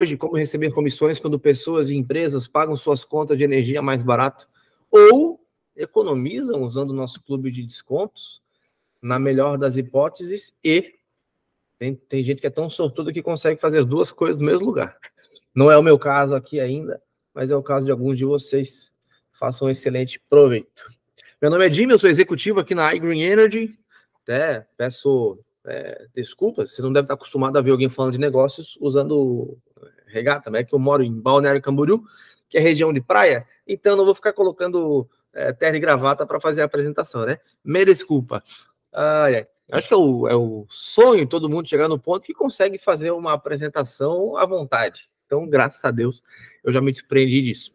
hoje como receber comissões quando pessoas e empresas pagam suas contas de energia mais barato ou economizam usando o nosso clube de descontos, na melhor das hipóteses, e tem, tem gente que é tão sortudo que consegue fazer duas coisas no mesmo lugar. Não é o meu caso aqui ainda, mas é o caso de alguns de vocês. Façam um excelente proveito. Meu nome é Jimmy, eu sou executivo aqui na iGreen Energy. Até peço é, desculpas, você não deve estar acostumado a ver alguém falando de negócios usando regata, mas é né, que eu moro em Balneário Camboriú, que é região de praia, então não vou ficar colocando é, terra e gravata para fazer a apresentação, né? Me desculpa. Ah, é. Acho que é o, é o sonho todo mundo chegar no ponto que consegue fazer uma apresentação à vontade. Então, graças a Deus, eu já me desprendi disso.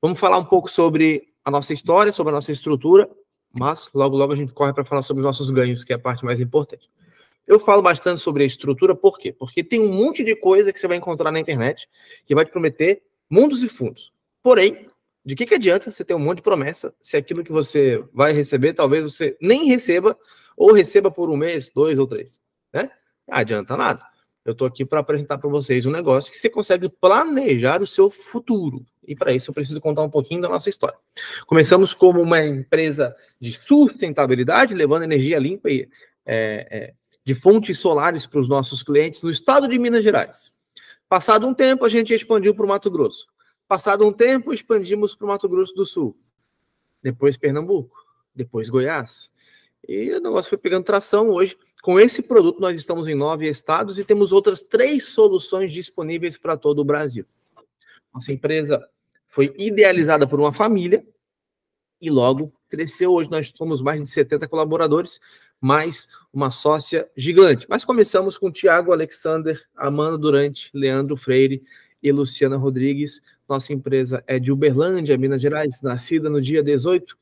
Vamos falar um pouco sobre a nossa história, sobre a nossa estrutura, mas logo, logo a gente corre para falar sobre os nossos ganhos, que é a parte mais importante. Eu falo bastante sobre a estrutura, por quê? Porque tem um monte de coisa que você vai encontrar na internet que vai te prometer mundos e fundos. Porém, de que, que adianta você ter um monte de promessa se aquilo que você vai receber, talvez você nem receba, ou receba por um mês, dois ou três, né? Não adianta nada. Eu estou aqui para apresentar para vocês um negócio que você consegue planejar o seu futuro. E para isso eu preciso contar um pouquinho da nossa história. Começamos como uma empresa de sustentabilidade, levando energia limpa e é, é, de fontes solares para os nossos clientes no estado de Minas Gerais. Passado um tempo, a gente expandiu para o Mato Grosso. Passado um tempo, expandimos para o Mato Grosso do Sul. Depois Pernambuco, depois Goiás. E o negócio foi pegando tração hoje. Com esse produto, nós estamos em nove estados e temos outras três soluções disponíveis para todo o Brasil. Nossa empresa foi idealizada por uma família e logo cresceu. Hoje nós somos mais de 70 colaboradores, mais uma sócia gigante. Mas começamos com Tiago Alexander, Amanda Durante, Leandro Freire e Luciana Rodrigues. Nossa empresa é de Uberlândia, Minas Gerais, nascida no dia 18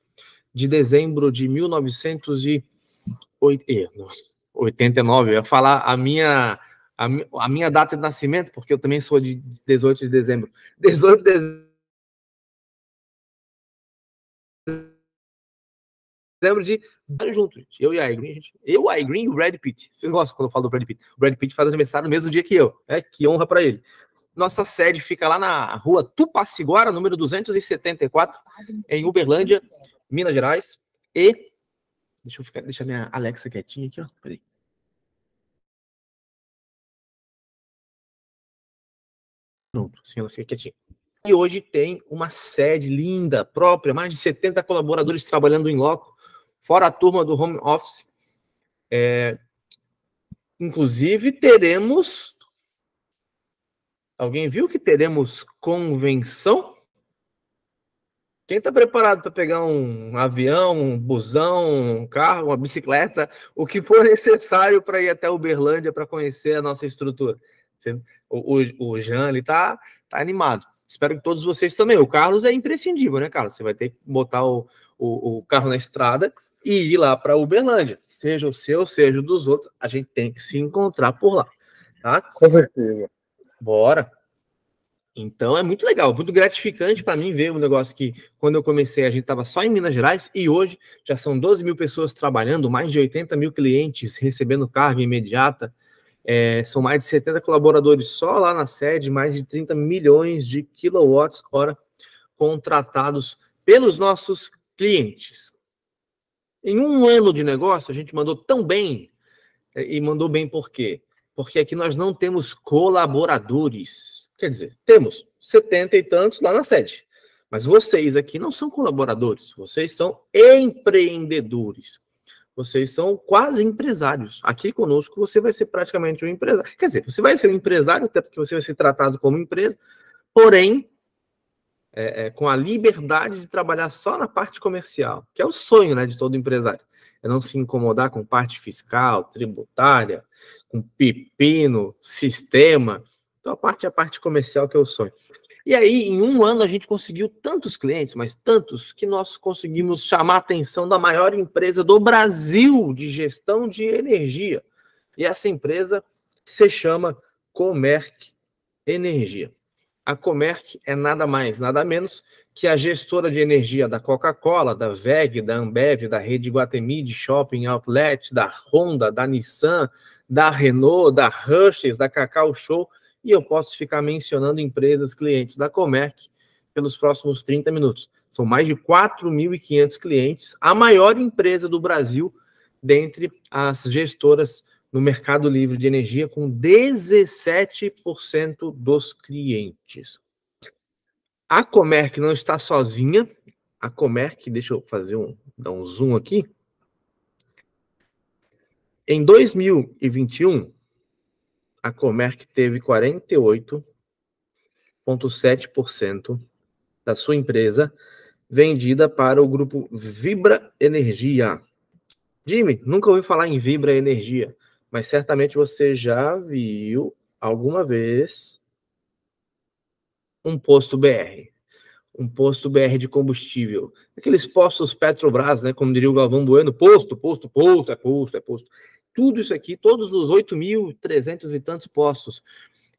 de dezembro de 1989. Eh, eu ia falar a minha, a, minha data de nascimento, porque eu também sou de 18 de dezembro. 18 de dezembro lembro de vários juntos, gente. Eu e a Green, gente. Eu, a Green e o Brad Pitt. Vocês gostam quando eu falo do Brad Pitt? O Brad Pitt faz aniversário no mesmo dia que eu. É, que honra para ele. Nossa sede fica lá na rua Tupaciguara, número 274, em Uberlândia, Minas Gerais. E. Deixa eu ficar, deixar minha Alexa quietinha aqui, ó. Peraí. Pronto, sim, ela fica quietinha. E hoje tem uma sede linda, própria, mais de 70 colaboradores trabalhando em loco fora a turma do home office. É, inclusive, teremos. Alguém viu que teremos convenção? Quem está preparado para pegar um avião, um busão, um carro, uma bicicleta, o que for necessário para ir até Uberlândia para conhecer a nossa estrutura? O, o, o Jean está tá animado. Espero que todos vocês também. O Carlos é imprescindível, né, Carlos? Você vai ter que botar o, o, o carro na estrada e ir lá para Uberlândia, seja o seu, seja o dos outros, a gente tem que se encontrar por lá, tá? Com certeza. Bora. Então é muito legal, muito gratificante para mim ver um negócio que quando eu comecei a gente estava só em Minas Gerais e hoje já são 12 mil pessoas trabalhando, mais de 80 mil clientes recebendo carga imediata, é, são mais de 70 colaboradores só lá na sede, mais de 30 milhões de quilowatts hora contratados pelos nossos clientes. Em um ano de negócio, a gente mandou tão bem. É, e mandou bem por quê? Porque aqui nós não temos colaboradores. Quer dizer, temos setenta e tantos lá na sede. Mas vocês aqui não são colaboradores, vocês são empreendedores. Vocês são quase empresários. Aqui conosco você vai ser praticamente um empresário. Quer dizer, você vai ser um empresário, até porque você vai ser tratado como empresa, porém, é, é, com a liberdade de trabalhar só na parte comercial, que é o sonho né, de todo empresário. É não se incomodar com parte fiscal, tributária, com pepino, sistema. Então a parte é a parte comercial que é o sonho. E aí, em um ano, a gente conseguiu tantos clientes, mas tantos, que nós conseguimos chamar a atenção da maior empresa do Brasil de gestão de energia. E essa empresa se chama Comerc Energia. A Comerc é nada mais, nada menos que a gestora de energia da Coca-Cola, da VEG, da Ambev, da Rede Guatemi de Shopping Outlet, da Honda, da Nissan, da Renault, da Rushes, da Cacau Show, e eu posso ficar mencionando empresas clientes da Comerc pelos próximos 30 minutos. São mais de 4.500 clientes, a maior empresa do Brasil dentre as gestoras no mercado livre de energia com 17% dos clientes. A Comerc não está sozinha. A Comerc, deixa eu fazer um, dar um zoom aqui. Em 2021, a Comerc teve 48,7% da sua empresa vendida para o grupo Vibra Energia. Jimmy, nunca ouvi falar em Vibra Energia mas certamente você já viu alguma vez um posto BR, um posto BR de combustível, aqueles postos Petrobras, né, como diria o Galvão Bueno, posto, posto, posto, é posto, é posto. Tudo isso aqui, todos os 8.300 e tantos postos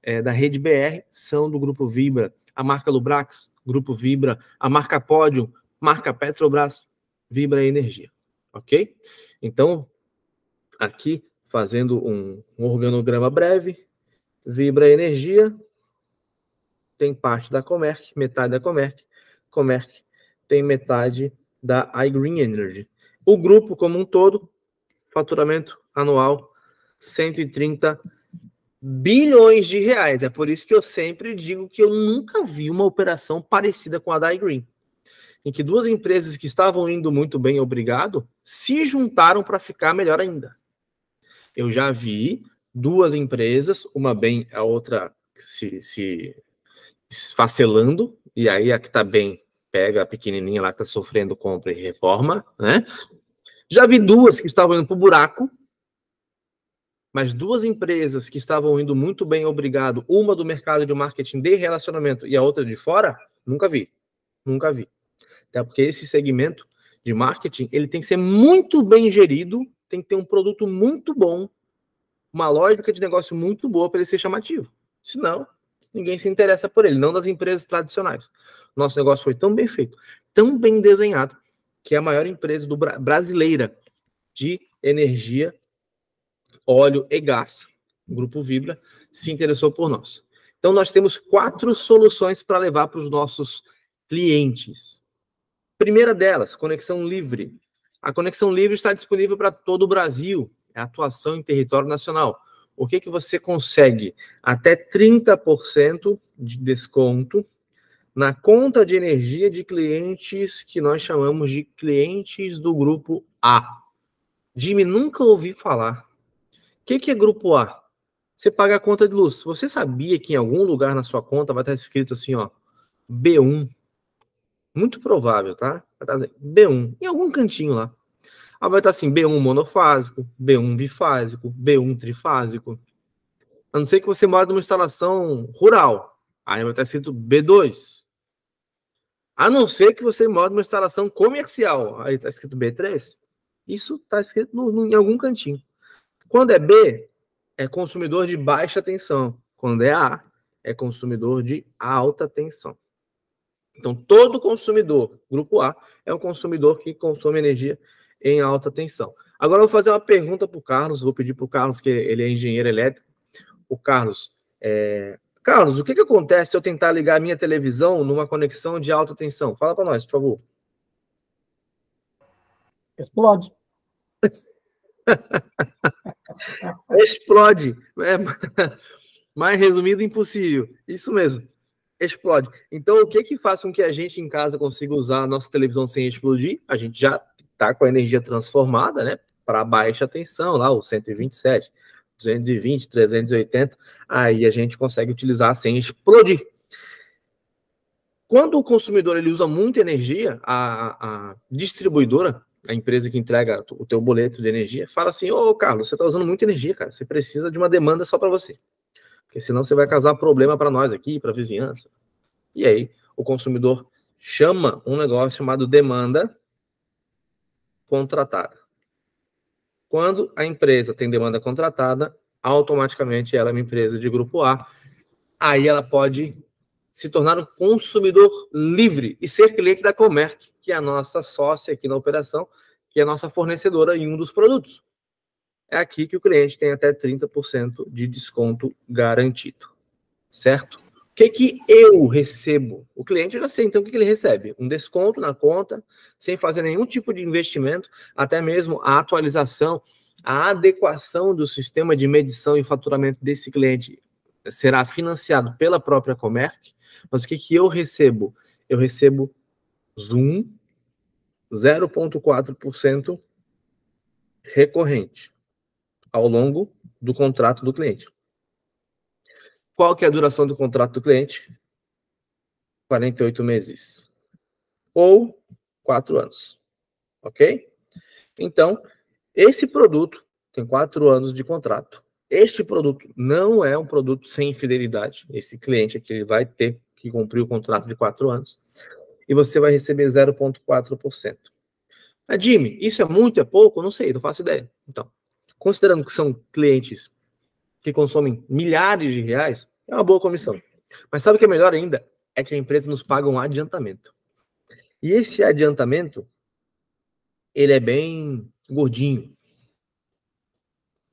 é, da rede BR são do Grupo Vibra, a marca Lubrax, Grupo Vibra, a marca Pódio, marca Petrobras, Vibra Energia, ok? Então, aqui fazendo um, um organograma breve, Vibra Energia tem parte da Comerc, metade da Comerc, Comerc tem metade da iGreen Energy. O grupo como um todo, faturamento anual 130 bilhões de reais. É por isso que eu sempre digo que eu nunca vi uma operação parecida com a da iGreen, em que duas empresas que estavam indo muito bem, obrigado, se juntaram para ficar melhor ainda eu já vi duas empresas, uma bem, a outra se, se esfacelando, e aí a que está bem pega a pequenininha lá que está sofrendo, compra e reforma, né? Já vi duas que estavam indo para o buraco, mas duas empresas que estavam indo muito bem, obrigado, uma do mercado de marketing de relacionamento e a outra de fora, nunca vi, nunca vi. Até porque esse segmento de marketing, ele tem que ser muito bem gerido tem que ter um produto muito bom, uma lógica de negócio muito boa para ele ser chamativo. Senão, ninguém se interessa por ele, não das empresas tradicionais. Nosso negócio foi tão bem feito, tão bem desenhado, que é a maior empresa do, brasileira de energia, óleo e gás, o Grupo Vibra, se interessou por nós. Então, nós temos quatro soluções para levar para os nossos clientes. Primeira delas, conexão livre. A Conexão Livre está disponível para todo o Brasil, é atuação em território nacional. O que, que você consegue? Até 30% de desconto na conta de energia de clientes que nós chamamos de clientes do grupo A. Jimmy, nunca ouvi falar. O que, que é grupo A? Você paga a conta de luz. Você sabia que em algum lugar na sua conta vai estar escrito assim, ó, B1, muito provável, tá? tá B1, em algum cantinho lá. Ah, vai estar tá assim, B1 monofásico, B1 bifásico, B1 trifásico. A não ser que você mora numa instalação rural. Aí vai estar tá escrito B2. A não ser que você mora numa instalação comercial. Aí está escrito B3. Isso está escrito no, no, em algum cantinho. Quando é B, é consumidor de baixa tensão. Quando é A, é consumidor de alta tensão. Então, todo consumidor, grupo A, é um consumidor que consome energia em alta tensão. Agora, eu vou fazer uma pergunta para o Carlos, vou pedir para o Carlos, que ele é engenheiro elétrico. O Carlos, é... Carlos, o que, que acontece se eu tentar ligar a minha televisão numa conexão de alta tensão? Fala para nós, por favor. Explode. Explode. É, mais resumido, impossível. Isso mesmo explode. Então, o que que faz com que a gente em casa consiga usar a nossa televisão sem explodir? A gente já está com a energia transformada, né? Para baixa tensão, lá o 127, 220, 380. Aí a gente consegue utilizar sem explodir. Quando o consumidor ele usa muita energia, a, a distribuidora, a empresa que entrega o teu boleto de energia, fala assim: Ô Carlos, você está usando muita energia, cara. Você precisa de uma demanda só para você porque senão você vai causar problema para nós aqui, para a vizinhança. E aí, o consumidor chama um negócio chamado demanda contratada. Quando a empresa tem demanda contratada, automaticamente ela é uma empresa de grupo A. Aí ela pode se tornar um consumidor livre e ser cliente da Comerc, que é a nossa sócia aqui na operação, que é a nossa fornecedora em um dos produtos é aqui que o cliente tem até 30% de desconto garantido, certo? O que, que eu recebo? O cliente já sei, então, o que, que ele recebe? Um desconto na conta, sem fazer nenhum tipo de investimento, até mesmo a atualização, a adequação do sistema de medição e faturamento desse cliente será financiado pela própria Comerc, mas o que, que eu recebo? Eu recebo Zoom, 0,4% recorrente ao longo do contrato do cliente. Qual que é a duração do contrato do cliente? 48 meses. Ou 4 anos. Ok? Então, esse produto tem 4 anos de contrato. Este produto não é um produto sem fidelidade. Esse cliente aqui é ele vai ter que cumprir o contrato de 4 anos. E você vai receber 0,4%. Ah, Jimmy, isso é muito, é pouco? Não sei, não faço ideia. Então, considerando que são clientes que consomem milhares de reais, é uma boa comissão. Mas sabe o que é melhor ainda? É que a empresa nos paga um adiantamento. E esse adiantamento, ele é bem gordinho.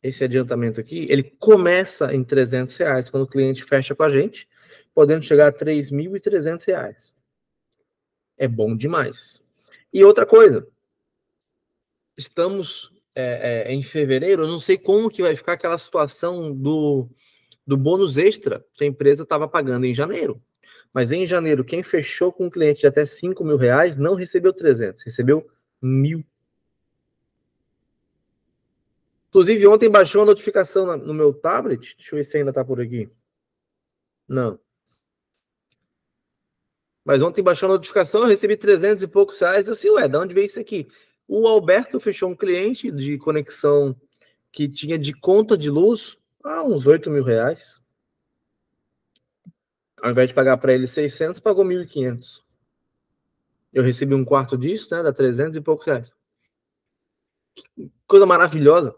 Esse adiantamento aqui, ele começa em 300 reais quando o cliente fecha com a gente, podendo chegar a 3.300 reais. É bom demais. E outra coisa, estamos é, é, é, em fevereiro, eu não sei como que vai ficar aquela situação do, do bônus extra que a empresa estava pagando em janeiro. Mas em janeiro, quem fechou com um cliente de até 5 mil reais não recebeu 300, recebeu mil. Inclusive, ontem baixou a notificação no meu tablet. Deixa eu ver se ainda está por aqui. Não. Mas ontem baixou a notificação, eu recebi 300 e poucos reais. Eu assim, ué, de onde veio isso aqui? O Alberto fechou um cliente de conexão que tinha de conta de luz a uns 8 mil reais. Ao invés de pagar para ele 600, pagou 1.500. Eu recebi um quarto disso, né? Dá 300 e poucos reais. Que coisa maravilhosa.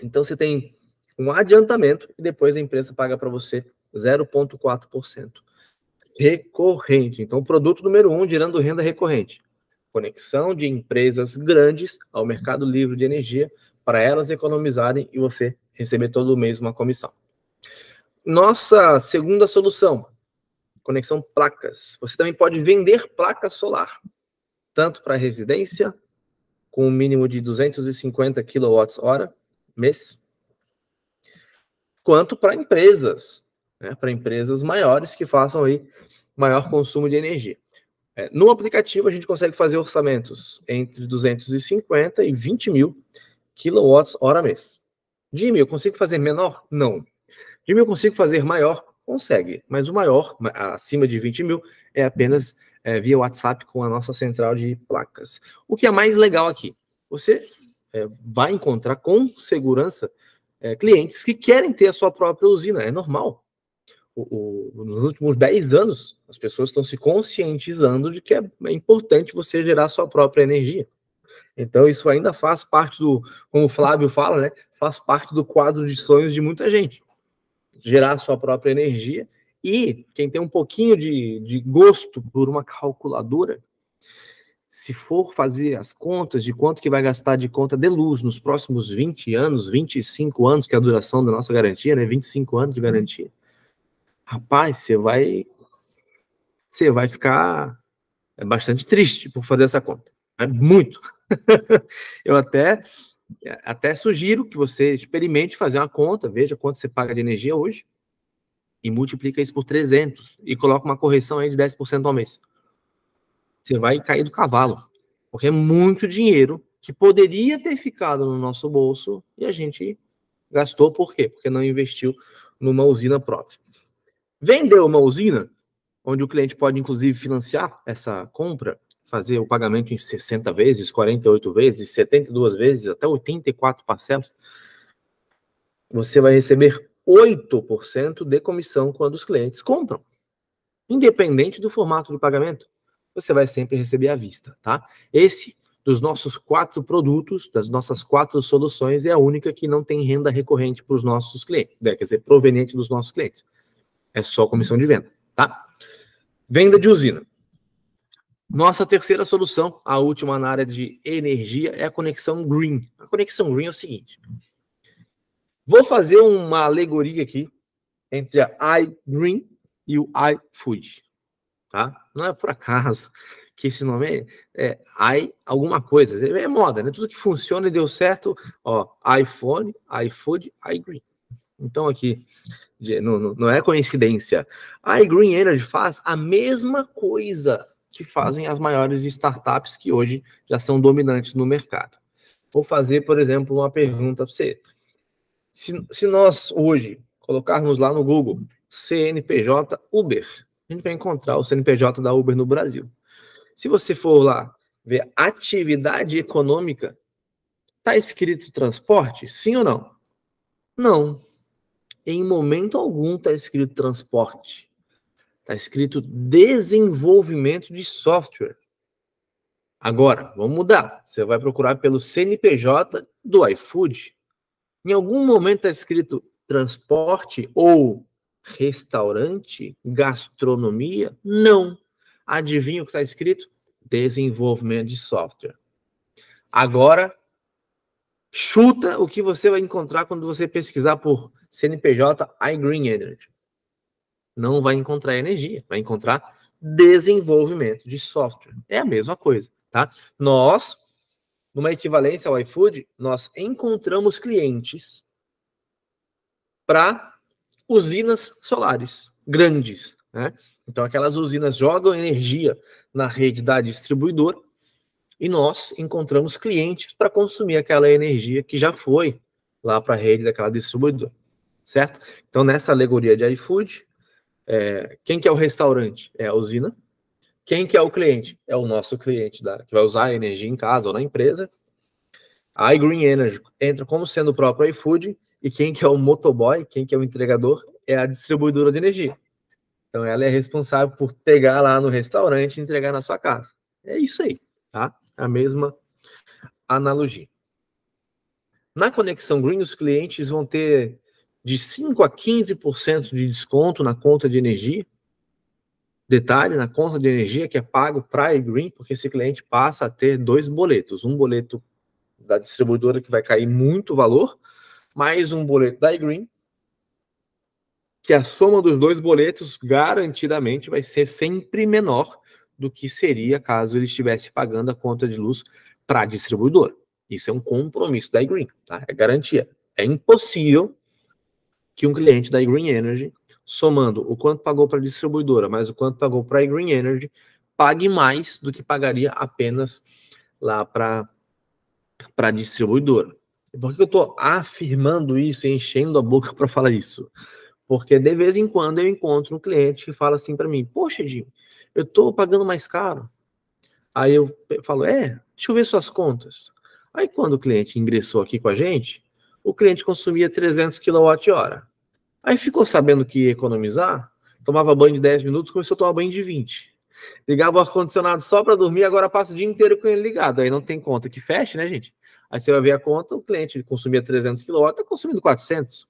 Então você tem um adiantamento e depois a empresa paga para você 0,4% recorrente. Então, produto número um, gerando renda recorrente conexão de empresas grandes ao mercado livre de energia para elas economizarem e você receber todo mês uma comissão. Nossa segunda solução, conexão placas. Você também pode vender placa solar, tanto para residência, com um mínimo de 250 kWh mês, quanto para empresas, né, para empresas maiores que façam aí maior consumo de energia. É, no aplicativo, a gente consegue fazer orçamentos entre 250 e 20 mil quilowatts hora mês. Jimmy, eu consigo fazer menor? Não. Jimmy, eu consigo fazer maior? Consegue, mas o maior, acima de 20 mil, é apenas é, via WhatsApp com a nossa central de placas. O que é mais legal aqui, você é, vai encontrar com segurança é, clientes que querem ter a sua própria usina, é normal o, nos últimos 10 anos, as pessoas estão se conscientizando de que é, é importante você gerar sua própria energia. Então, isso ainda faz parte do, como o Flávio fala, né? Faz parte do quadro de sonhos de muita gente. Gerar sua própria energia. E quem tem um pouquinho de, de gosto por uma calculadora, se for fazer as contas de quanto que vai gastar de conta de luz nos próximos 20 anos, 25 anos, que é a duração da nossa garantia, né? 25 anos de garantia rapaz, você vai você vai ficar é bastante triste por fazer essa conta. É muito. Eu até até sugiro que você experimente fazer uma conta, veja quanto você paga de energia hoje e multiplica isso por 300 e coloca uma correção aí de 10% ao mês. Você vai cair do cavalo, porque é muito dinheiro que poderia ter ficado no nosso bolso e a gente gastou por quê? Porque não investiu numa usina própria. Vender uma usina, onde o cliente pode inclusive financiar essa compra, fazer o pagamento em 60 vezes, 48 vezes, 72 vezes, até 84 parcelas, você vai receber 8% de comissão quando os clientes compram. Independente do formato do pagamento, você vai sempre receber à vista, tá? Esse dos nossos quatro produtos, das nossas quatro soluções, é a única que não tem renda recorrente para os nossos clientes, né? quer dizer, proveniente dos nossos clientes. É só comissão de venda, tá? Venda de usina. Nossa terceira solução, a última na área de energia, é a conexão green. A conexão green é o seguinte. Vou fazer uma alegoria aqui entre a iGreen e o iFood, tá? Não é por acaso que esse nome é, é i alguma coisa, é moda, né? Tudo que funciona e deu certo, ó, iPhone, iFood, iGreen. Então aqui, de, não, não é coincidência. A Green Energy faz a mesma coisa que fazem as maiores startups que hoje já são dominantes no mercado. Vou fazer, por exemplo, uma pergunta para você. Se, se nós hoje colocarmos lá no Google CNPJ Uber, a gente vai encontrar o CNPJ da Uber no Brasil. Se você for lá ver atividade econômica, está escrito transporte? Sim ou não? Não. Em momento algum está escrito transporte. Está escrito desenvolvimento de software. Agora, vamos mudar. Você vai procurar pelo CNPJ do iFood. Em algum momento está escrito transporte ou restaurante, gastronomia? Não. Adivinha o que está escrito? Desenvolvimento de software. Agora, chuta o que você vai encontrar quando você pesquisar por CNPJ iGreen Energy. Não vai encontrar energia, vai encontrar desenvolvimento de software. É a mesma coisa, tá? Nós, numa equivalência ao iFood, nós encontramos clientes para usinas solares grandes, né? Então aquelas usinas jogam energia na rede da distribuidora e nós encontramos clientes para consumir aquela energia que já foi lá para a rede daquela distribuidora certo? Então, nessa alegoria de iFood, é, quem que é o restaurante? É a usina. Quem que é o cliente? É o nosso cliente da, que vai usar a energia em casa ou na empresa. A iGreen Energy entra como sendo o próprio iFood e quem que é o motoboy, quem que é o entregador, é a distribuidora de energia. Então, ela é responsável por pegar lá no restaurante e entregar na sua casa. É isso aí, tá? A mesma analogia. Na conexão Green, os clientes vão ter de 5 a 15% de desconto na conta de energia. Detalhe, na conta de energia que é pago para a Green, porque esse cliente passa a ter dois boletos, um boleto da distribuidora que vai cair muito valor, mais um boleto da Green, que a soma dos dois boletos garantidamente vai ser sempre menor do que seria caso ele estivesse pagando a conta de luz para a distribuidora. Isso é um compromisso da Green, tá? É garantia. É impossível que um cliente da Green Energy, somando o quanto pagou para a distribuidora, mais o quanto pagou para a Green Energy, pague mais do que pagaria apenas lá para a distribuidora. Por que eu estou afirmando isso e enchendo a boca para falar isso? Porque de vez em quando eu encontro um cliente que fala assim para mim: Poxa, Jim, eu estou pagando mais caro. Aí eu falo: É, deixa eu ver suas contas. Aí quando o cliente ingressou aqui com a gente, o cliente consumia 300 kWh. Aí ficou sabendo que ia economizar, tomava banho de 10 minutos, começou a tomar banho de 20. Ligava o ar-condicionado só para dormir, agora passa o dia inteiro com ele ligado. Aí não tem conta que feche, né, gente? Aí você vai ver a conta, o cliente consumia 300 kWh, está consumindo 400.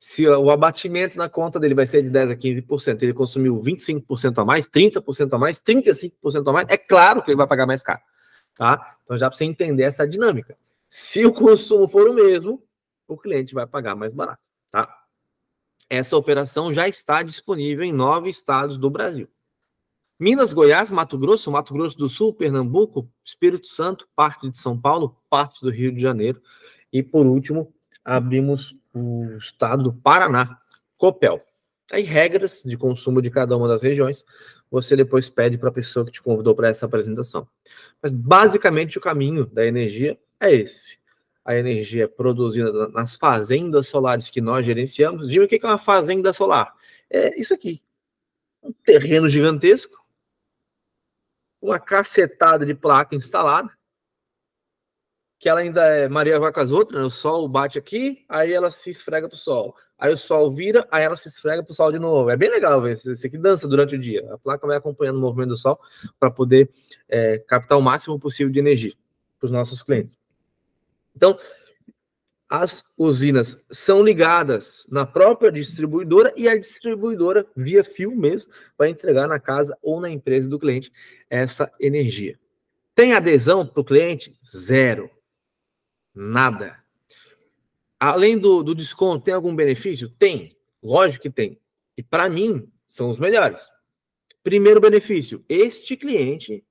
Se o abatimento na conta dele vai ser de 10% a 15%, ele consumiu 25% a mais, 30% a mais, 35% a mais, é claro que ele vai pagar mais caro. Tá? Então já para você entender essa dinâmica. Se o consumo for o mesmo, o cliente vai pagar mais barato, tá? Essa operação já está disponível em nove estados do Brasil. Minas, Goiás, Mato Grosso, Mato Grosso do Sul, Pernambuco, Espírito Santo, parte de São Paulo, parte do Rio de Janeiro e por último abrimos o estado do Paraná, Copel. Aí regras de consumo de cada uma das regiões, você depois pede para a pessoa que te convidou para essa apresentação. Mas basicamente o caminho da energia é esse. A energia é produzida nas fazendas solares que nós gerenciamos. Diga o que é uma fazenda solar? É isso aqui. Um terreno gigantesco, uma cacetada de placa instalada, que ela ainda é Maria vai com as outras, né? o sol bate aqui, aí ela se esfrega para o sol. Aí o sol vira, aí ela se esfrega para o sol de novo. É bem legal ver isso aqui dança durante o dia. A placa vai acompanhando o movimento do sol para poder é, captar o máximo possível de energia para os nossos clientes. Então, as usinas são ligadas na própria distribuidora e a distribuidora, via fio mesmo, vai entregar na casa ou na empresa do cliente essa energia. Tem adesão para o cliente? Zero. Nada. Além do, do desconto, tem algum benefício? Tem. Lógico que tem. E para mim, são os melhores. Primeiro benefício: este cliente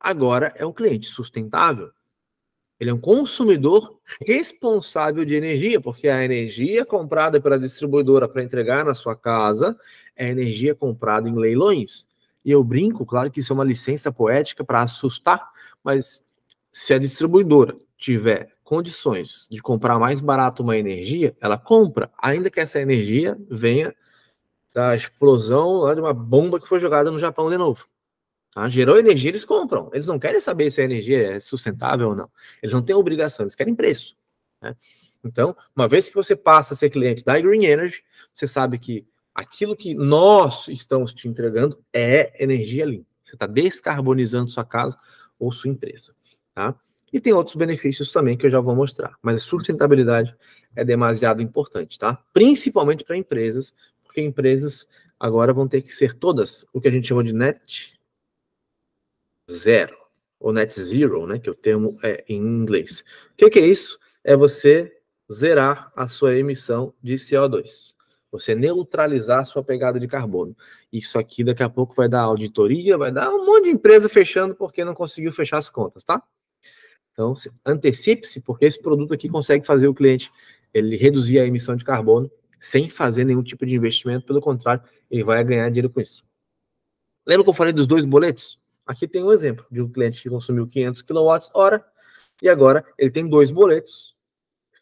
agora é um cliente sustentável. Ele é um consumidor responsável de energia, porque a energia comprada pela distribuidora para entregar na sua casa é energia comprada em leilões. E eu brinco, claro que isso é uma licença poética para assustar, mas se a distribuidora tiver condições de comprar mais barato uma energia, ela compra, ainda que essa energia venha da explosão lá de uma bomba que foi jogada no Japão de novo. Tá? Gerou energia, eles compram. Eles não querem saber se a energia é sustentável ou não. Eles não têm obrigação, eles querem preço. Né? Então, uma vez que você passa a ser cliente da Green Energy, você sabe que aquilo que nós estamos te entregando é energia limpa. Você está descarbonizando sua casa ou sua empresa. Tá? E tem outros benefícios também que eu já vou mostrar. Mas a sustentabilidade é demasiado importante, tá? Principalmente para empresas, porque empresas agora vão ter que ser todas o que a gente chama de net zero, ou net zero, né, que o termo é em inglês. O que, que é isso? É você zerar a sua emissão de CO2. Você neutralizar a sua pegada de carbono. Isso aqui daqui a pouco vai dar auditoria, vai dar um monte de empresa fechando porque não conseguiu fechar as contas, tá? Então, antecipe-se, porque esse produto aqui consegue fazer o cliente ele reduzir a emissão de carbono sem fazer nenhum tipo de investimento, pelo contrário, ele vai ganhar dinheiro com isso. Lembra que eu falei dos dois boletos? Aqui tem um exemplo de um cliente que consumiu 500 kWh e agora ele tem dois boletos.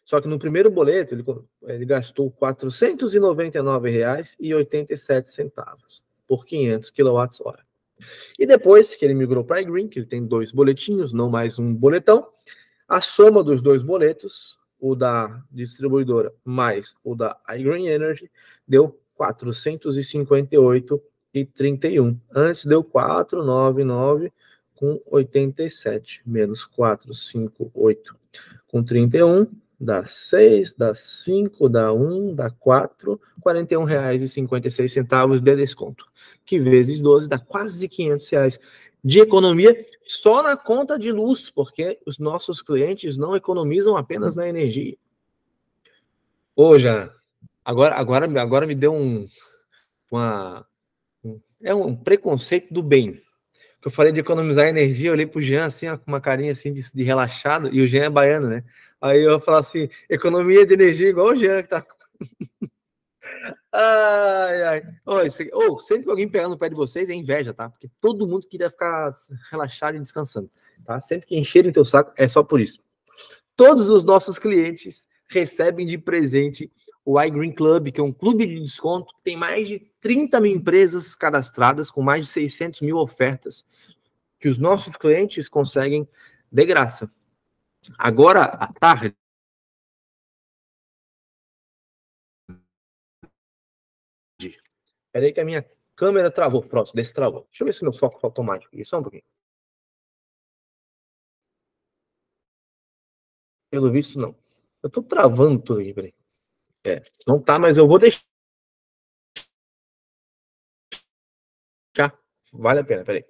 Só que no primeiro boleto ele, ele gastou R$ 499,87 por 500 kWh. E depois que ele migrou para a Green, que ele tem dois boletinhos, não mais um boletão, a soma dos dois boletos, o da distribuidora mais o da iGreen Energy, deu 458 e 31. Antes deu 499 com 87, menos 458 com 31, dá 6, dá 5, dá 1, dá 4, R$ 41,56 de desconto, que vezes 12 dá quase R$ reais de economia só na conta de luz, porque os nossos clientes não economizam apenas na energia. Ô, já, agora, agora, agora me deu um, uma, é um preconceito do bem. Eu falei de economizar energia, eu olhei pro Jean assim, ó, com uma carinha assim de, de, relaxado, e o Jean é baiano, né? Aí eu falo assim, economia de energia igual o Jean que tá. ai, ai. Ô, esse, ô, sempre que alguém pegar no pé de vocês é inveja, tá? Porque todo mundo queria ficar relaxado e descansando, tá? Sempre que o teu saco é só por isso. Todos os nossos clientes recebem de presente o iGreen Club, que é um clube de desconto que tem mais de 30 mil empresas cadastradas com mais de 600 mil ofertas que os nossos clientes conseguem de graça. Agora à tarde, Peraí que a minha câmera travou, Frost, travou Deixa eu ver se meu foco foi automático aqui, só um pouquinho. Pelo visto, não. Eu tô travando tudo aqui, peraí. É, não tá, mas eu vou deixar. Vale a pena, peraí.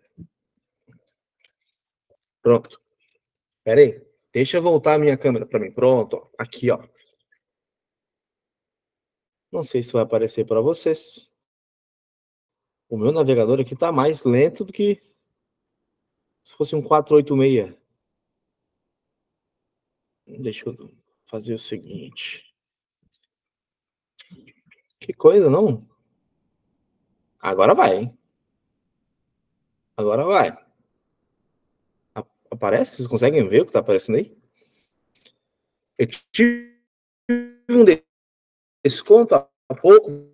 Pronto. Peraí. Deixa eu voltar a minha câmera para mim. Pronto, aqui, ó. Não sei se vai aparecer para vocês. O meu navegador aqui tá mais lento do que se fosse um 486. Deixa eu fazer o seguinte. Que coisa, não? Agora vai, hein? Agora vai. Aparece? Vocês conseguem ver o que tá aparecendo aí? Eu tive um desconto há pouco.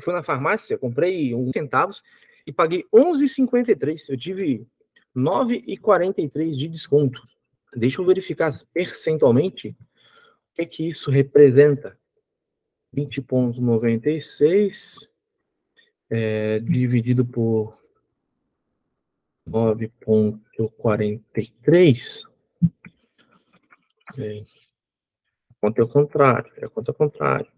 Fui na farmácia, comprei uns centavos e paguei 11,53. Eu tive 9,43 de desconto. Deixa eu verificar percentualmente o que, que isso representa. 20,96 é, dividido por 9,43. É, conta é o contrário, é conta ao contrário.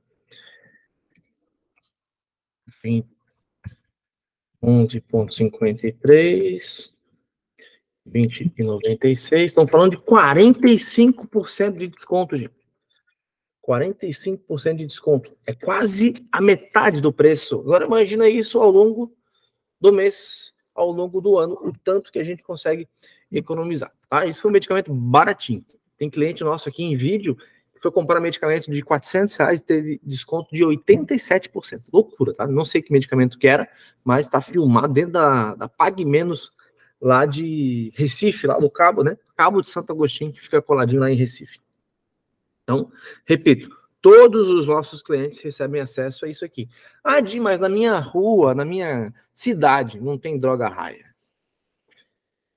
11,53, 20,96. Estão falando de 45% de desconto, gente. 45% de desconto. É quase a metade do preço. Agora imagina isso ao longo do mês, ao longo do ano, o tanto que a gente consegue economizar. Tá? Isso foi um medicamento baratinho. Tem cliente nosso aqui em vídeo que foi comprar medicamento de 400 reais teve desconto de 87%. Loucura, tá? Não sei que medicamento que era, mas está filmado dentro da, da Pague Menos lá de Recife, lá do Cabo, né? Cabo de Santo Agostinho, que fica coladinho lá em Recife. Então, repito, todos os nossos clientes recebem acesso a isso aqui. Ah, Di, mas na minha rua, na minha cidade, não tem droga raia.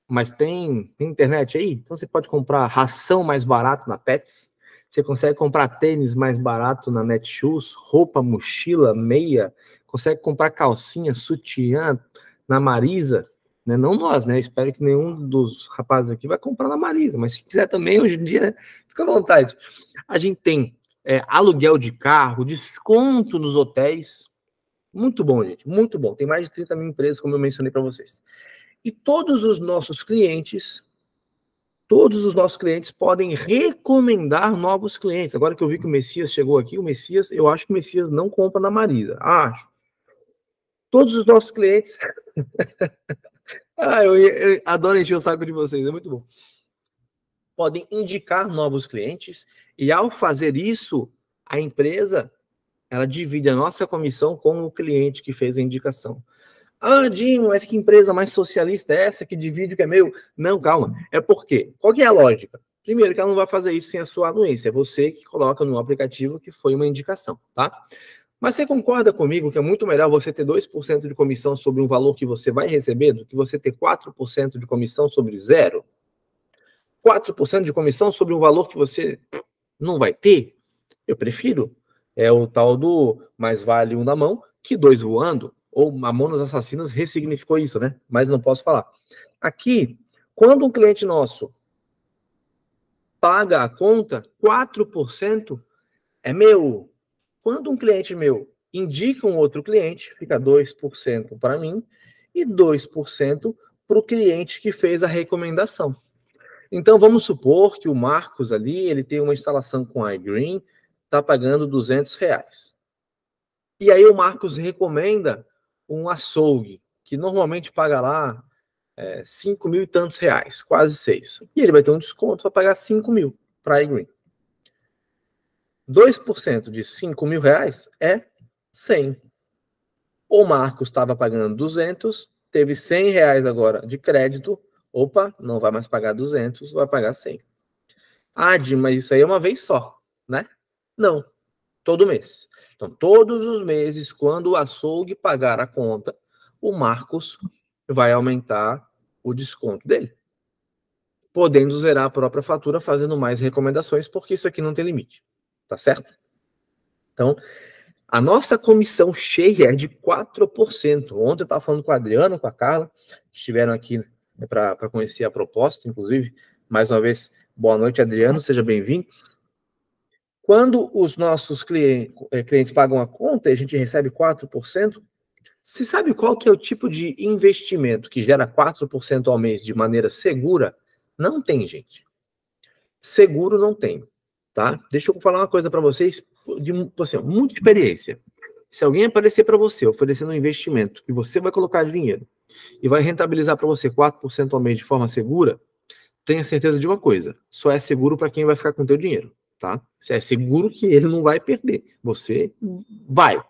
Mas tem internet aí? Então você pode comprar ração mais barato na Pets. Você consegue comprar tênis mais barato na Netshoes, roupa, mochila, meia. Consegue comprar calcinha, sutiã na Marisa. Né? Não nós, né? Espero que nenhum dos rapazes aqui vai comprar na Marisa, mas se quiser também, hoje em dia, né? fica à vontade. A gente tem é, aluguel de carro, desconto nos hotéis. Muito bom, gente, muito bom. Tem mais de 30 mil empresas, como eu mencionei para vocês. E todos os nossos clientes, todos os nossos clientes podem recomendar novos clientes. Agora que eu vi que o Messias chegou aqui, o Messias, eu acho que o Messias não compra na Marisa. Acho. Todos os nossos clientes Ah, eu, eu adoro encher o saco de vocês, é muito bom. Podem indicar novos clientes e ao fazer isso, a empresa ela divide a nossa comissão com o cliente que fez a indicação. Ah, Dinho, mas que empresa mais socialista é essa que divide o que é meu? Não, calma. É porque qual que é a lógica? Primeiro, que ela não vai fazer isso sem a sua anuência. É você que coloca no aplicativo que foi uma indicação, tá? Mas você concorda comigo que é muito melhor você ter 2% de comissão sobre um valor que você vai receber do que você ter 4% de comissão sobre zero? 4% de comissão sobre um valor que você não vai ter? Eu prefiro. É o tal do mais vale um na mão que dois voando, ou Mamonas Assassinas ressignificou isso, né? Mas não posso falar. Aqui, quando um cliente nosso paga a conta, 4% é meu. Quando um cliente meu indica um outro cliente, fica 2% para mim e 2% para o cliente que fez a recomendação. Então vamos supor que o Marcos ali ele tem uma instalação com a iGreen, está pagando 200 reais. E aí o Marcos recomenda um açougue que normalmente paga lá é, 5 mil e tantos reais, quase 6. E ele vai ter um desconto para pagar 5 mil para a iGreen. 2% de 5 mil reais é 100. O Marcos estava pagando 200, teve 100 reais agora de crédito. Opa, não vai mais pagar 200, vai pagar 100. Ah, mas isso aí é uma vez só, né? Não, todo mês. Então, todos os meses, quando o açougue pagar a conta, o Marcos vai aumentar o desconto dele. Podendo zerar a própria fatura, fazendo mais recomendações, porque isso aqui não tem limite. Tá certo? Então, a nossa comissão cheia é de 4%. Ontem eu estava falando com o Adriano, com a Carla, que estiveram aqui né, para conhecer a proposta, inclusive. Mais uma vez, boa noite, Adriano, seja bem-vindo. Quando os nossos clientes, eh, clientes pagam a conta e a gente recebe 4%, você sabe qual que é o tipo de investimento que gera 4% ao mês de maneira segura? Não tem, gente. Seguro não tem tá? Deixa eu falar uma coisa para vocês de assim, muita experiência. Se alguém aparecer para você oferecendo um investimento e você vai colocar dinheiro e vai rentabilizar para você 4% ao mês de forma segura, tenha certeza de uma coisa, só é seguro para quem vai ficar com o teu dinheiro, tá? Você é seguro que ele não vai perder. Você vai.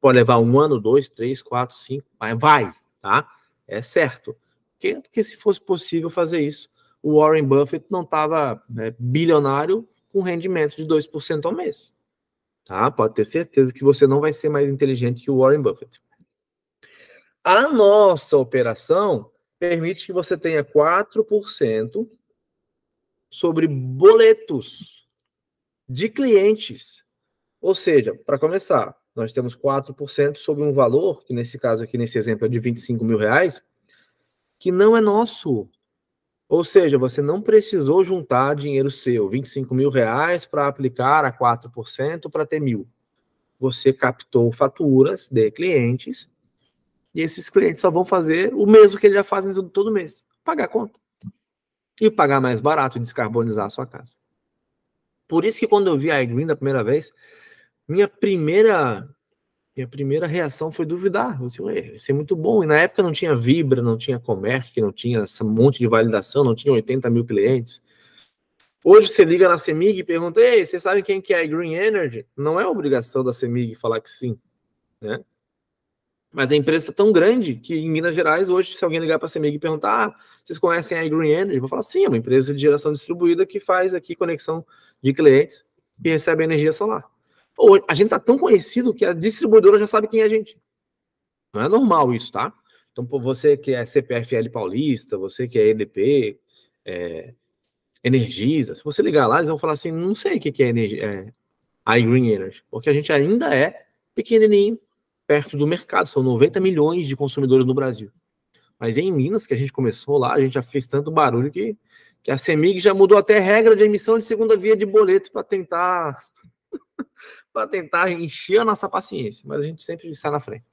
Pode levar um ano, dois, três, quatro, cinco, mas vai, tá? É certo. Porque, porque se fosse possível fazer isso, o Warren Buffett não estava né, bilionário com rendimento de 2% ao mês. Tá? Pode ter certeza que você não vai ser mais inteligente que o Warren Buffett. A nossa operação permite que você tenha 4% sobre boletos de clientes. Ou seja, para começar, nós temos 4% sobre um valor, que nesse caso aqui, nesse exemplo é de 25 mil reais, que não é nosso. Ou seja, você não precisou juntar dinheiro seu, 25 mil reais, para aplicar a 4% para ter mil. Você captou faturas de clientes e esses clientes só vão fazer o mesmo que eles já fazem todo, mês: pagar a conta. E pagar mais barato e descarbonizar a sua casa. Por isso que quando eu vi a Green da primeira vez, minha primeira minha primeira reação foi duvidar. Assim, é muito bom. E na época não tinha Vibra, não tinha Comerc, não tinha esse monte de validação, não tinha 80 mil clientes. Hoje você liga na CEMIG e pergunta: Ei, você sabe quem que é a Green Energy? Não é obrigação da CEMIG falar que sim. Né? Mas a empresa está é tão grande que em Minas Gerais, hoje, se alguém ligar para a CEMIG e perguntar, ah, vocês conhecem a Green Energy? Eu vou falar, sim, é uma empresa de geração distribuída que faz aqui conexão de clientes e recebe energia solar a gente tá tão conhecido que a distribuidora já sabe quem é a gente. Não é normal isso, tá? Então, você que é CPFL Paulista, você que é EDP, é, Energisa, se você ligar lá, eles vão falar assim, não sei o que, que é, é a Green Energy, porque a gente ainda é pequenininho, perto do mercado, são 90 milhões de consumidores no Brasil. Mas em Minas, que a gente começou lá, a gente já fez tanto barulho que, que a CEMIG já mudou até regra de emissão de segunda via de boleto para tentar para tentar encher a nossa paciência, mas a gente sempre sai na frente,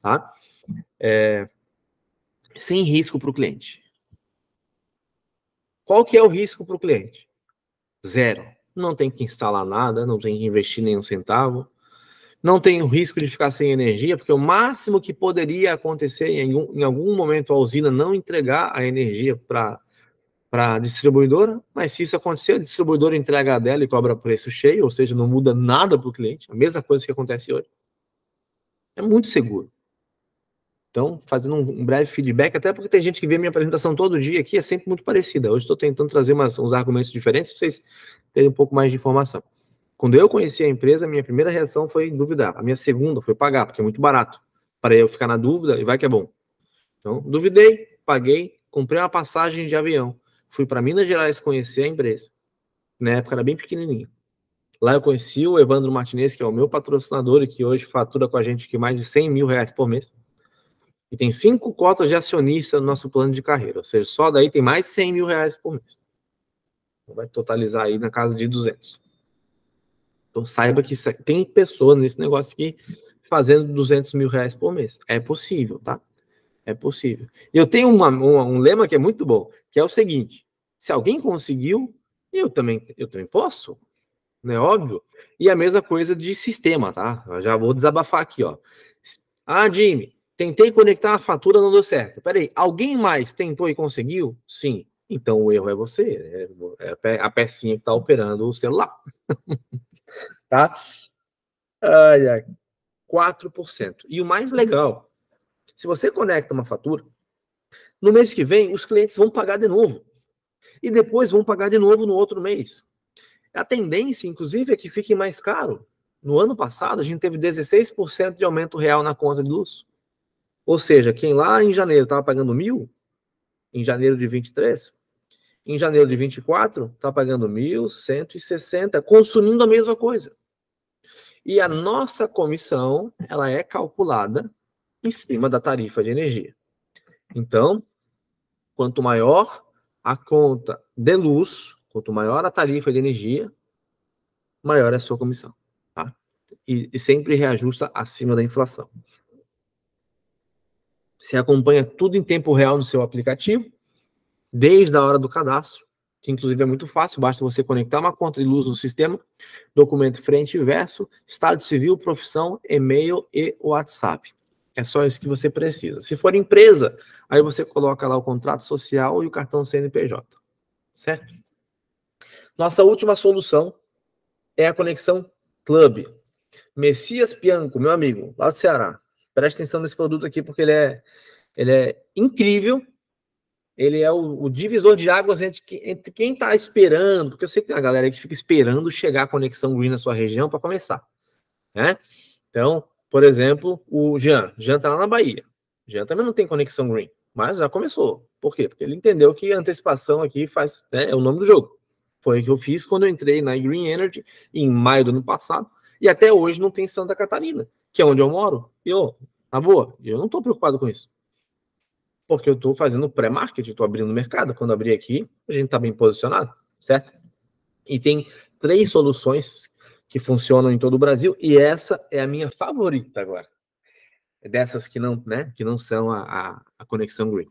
tá? É, sem risco para o cliente. Qual que é o risco para o cliente? Zero. Não tem que instalar nada, não tem que investir nenhum centavo, não tem o risco de ficar sem energia, porque o máximo que poderia acontecer em algum, em algum momento a usina não entregar a energia para para a distribuidora, mas se isso acontecer, a distribuidora entrega a dela e cobra preço cheio, ou seja, não muda nada para o cliente, a mesma coisa que acontece hoje. É muito seguro. Então, fazendo um, breve feedback, até porque tem gente que vê minha apresentação todo dia aqui, é sempre muito parecida. Hoje estou tentando trazer umas, uns argumentos diferentes para vocês terem um pouco mais de informação. Quando eu conheci a empresa, minha primeira reação foi duvidar. A minha segunda foi pagar, porque é muito barato. Para eu ficar na dúvida e vai que é bom. Então, duvidei, paguei, comprei uma passagem de avião fui para Minas Gerais conhecer a empresa. Na época era bem pequenininho. Lá eu conheci o Evandro Martinez, que é o meu patrocinador e que hoje fatura com a gente que mais de 100 mil reais por mês. E tem cinco cotas de acionista no nosso plano de carreira. Ou seja, só daí tem mais 100 mil reais por mês. Então vai totalizar aí na casa de 200. Então saiba que tem pessoa nesse negócio aqui fazendo 200 mil reais por mês. É possível, tá? É possível. Eu tenho uma, uma, um lema que é muito bom, que é o seguinte: se alguém conseguiu, eu também, eu também posso. Não é óbvio? E a mesma coisa de sistema, tá? Eu já vou desabafar aqui, ó. Ah, Jimmy, tentei conectar a fatura, não deu certo. Peraí, alguém mais tentou e conseguiu? Sim. Então o erro é você, é, é a pecinha que tá operando o celular. tá? Ai, ai. 4%. E o mais legal, se você conecta uma fatura, no mês que vem os clientes vão pagar de novo. E depois vão pagar de novo no outro mês. A tendência, inclusive, é que fique mais caro. No ano passado, a gente teve 16% de aumento real na conta de luz. Ou seja, quem lá em janeiro estava pagando mil, em janeiro de 23, em janeiro de 24, está pagando 1.160, consumindo a mesma coisa. E a nossa comissão, ela é calculada em cima da tarifa de energia. Então, quanto maior a conta de luz, quanto maior a tarifa de energia, maior é a sua comissão. Tá? E, e sempre reajusta acima da inflação. Você acompanha tudo em tempo real no seu aplicativo, desde a hora do cadastro, que inclusive é muito fácil, basta você conectar uma conta de luz no sistema, documento frente e verso, estado civil, profissão, e-mail e WhatsApp. É só isso que você precisa. Se for empresa, aí você coloca lá o contrato social e o cartão CNPJ. Certo? Nossa última solução é a conexão Club. Messias Pianco, meu amigo, lá do Ceará. Preste atenção nesse produto aqui porque ele é, ele é incrível. Ele é o, o divisor de águas entre, entre quem está esperando, porque eu sei que tem uma galera que fica esperando chegar a conexão green na sua região para começar. Né? Então, por exemplo, o Jean. Jean está lá na Bahia. Jean também não tem conexão green, mas já começou. Por quê? Porque ele entendeu que a antecipação aqui faz né, é o nome do jogo. Foi o que eu fiz quando eu entrei na Green Energy em maio do ano passado. E até hoje não tem Santa Catarina, que é onde eu moro. E eu, na boa, eu não estou preocupado com isso. Porque eu estou fazendo pré-marketing, estou abrindo o mercado. Quando abrir aqui, a gente está bem posicionado, certo? E tem três soluções que funcionam em todo o Brasil, e essa é a minha favorita agora. É dessas que não, né, que não são a, a, a Conexão Green.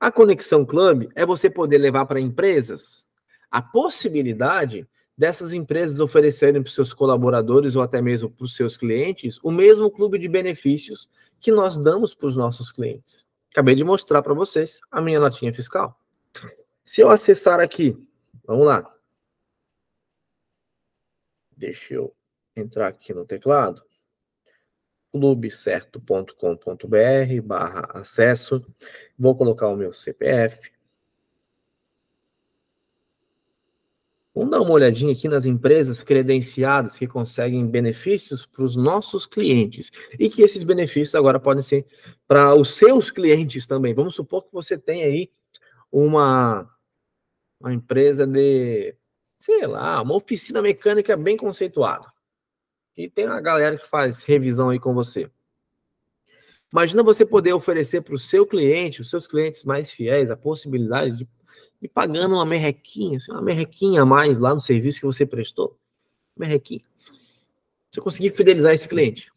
A Conexão Club é você poder levar para empresas a possibilidade dessas empresas oferecerem para os seus colaboradores ou até mesmo para os seus clientes o mesmo clube de benefícios que nós damos para os nossos clientes. Acabei de mostrar para vocês a minha notinha fiscal. Se eu acessar aqui, vamos lá, Deixa eu entrar aqui no teclado. clubecerto.com.br barra acesso. Vou colocar o meu CPF. Vamos dar uma olhadinha aqui nas empresas credenciadas que conseguem benefícios para os nossos clientes e que esses benefícios agora podem ser para os seus clientes também. Vamos supor que você tem aí uma, uma empresa de sei lá, uma oficina mecânica bem conceituada. E tem uma galera que faz revisão aí com você. Imagina você poder oferecer para o seu cliente, os seus clientes mais fiéis, a possibilidade de ir pagando uma merrequinha, assim, uma merrequinha a mais lá no serviço que você prestou. Merrequinha. Você conseguir fidelizar esse cliente.